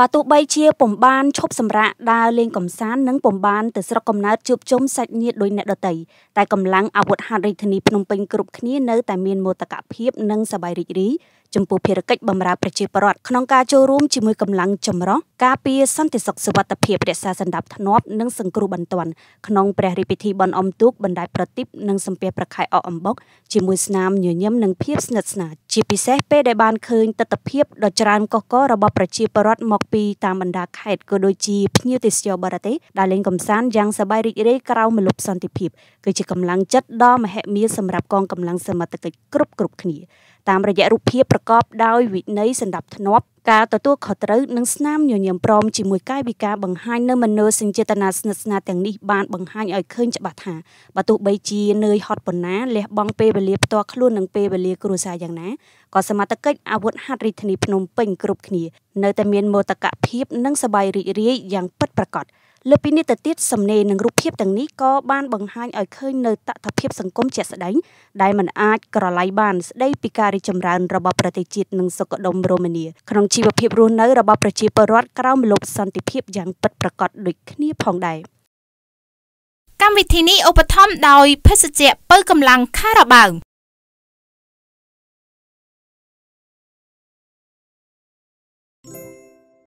បើទោះបីជាពំបានឈប់សម្រាកដើរលេងកំសាន្តនិងពំបានទៅស្រុកកំណើតជួបជុំសាច់ញាតិដោយអ្នកដតីតែកម្លាំងអាវុធហត្ថរាជធានីភ្នំពេញគ្រប់គ្នានៅតែមានមោទកភាពនិងសប្បាយរីករាយចំពោះភារកិច្ចបម្រើប្រជាពលរដ្ឋក្នុងការចូលរួមជាមួយកម្លាំងចម្រុះការពារសន្តិសុខសុវត្ថិភាពរក្សាសន្តិភាពនិងសង្គ្រោះបន្ទាន់ក្នុងព្រះរាជពិធីបុណ្យអុំទូកបណ្ដែតប្រទីបនិងសំពះប្រខែអកអំបុកជាមួយស្នាមញញឹមនិងភាពស្និទ្ធស្នាលជាពិសេសពេលដែលបានឃើញទស្សនភាពដ៏ច្រើនកុះកររបស់ប្រជាពលរដ្ឋមកពីតាមបណ្ដាខេត្តក៏ដូចជាភ្ញៀវទេសចរបរទេសដែលលេងកម្សាន្តយ៉ាងសប្បាយរីករាយក្រោមម្លប់សន្តិភាពគឺជាកម្លាំងចិត្តដ៏មហិមាសម្រាប់កងកម្លាំងសមត្ថកិច្ចគ្រប់គ្រប់គ្នាតាមរយៈរូបភាពប្រកបដោយវិន័យសណ្ដាប់ធ្នាប់ការទទួលខុសត្រូវនិងស្នាមញញឹមព្រមជាមួយកាយវិការបង្ហាញនៅមនោសញ្ចេតនាស្និទ្ធស្នាលទាំងនេះបានបង្ហាញឲ្យឃើញច្បាស់ថាបើទោះបីជានឿយហត់ប៉ុណ្ណាលះបង់ពេលវេលាផ្ទាល់ខ្លួននិងពេលវេលាគ្រួសារយ៉ាងណាក៏សមត្ថកិច្ចអាវុធហត្ថរាជធានីភ្នំពេញគ្រប់គ្នា នៅតែមានមោទកភាពនិងសប្បាយរីករាយយ៉ាងពិតប្រាកដ។លើពីនេះទៅទៀតសំណេរនិងរូបភាពទាំងនេះក៏បានបង្ហាញឲ្យឃើញនៅតថភាពសង្គមជាក់ស្ដែងដែលមិនអាចក្រឡៃបានស្ដីពីការរីចម្រើនរបស់ប្រទេសជាតិនិងសុខដុមរមនាក្នុងជីវភាពរស់នៅរបស់ប្រជាពលរដ្ឋក្រោមម្លប់សន្តិភាពយ៉ាងពិតប្រាកដដូចគ្នាផងដែរកម្មវិធីនេះឧបត្ថម្ភដោយភេសជ្ជៈពៅកម្លាំងខារ៉ាបាវ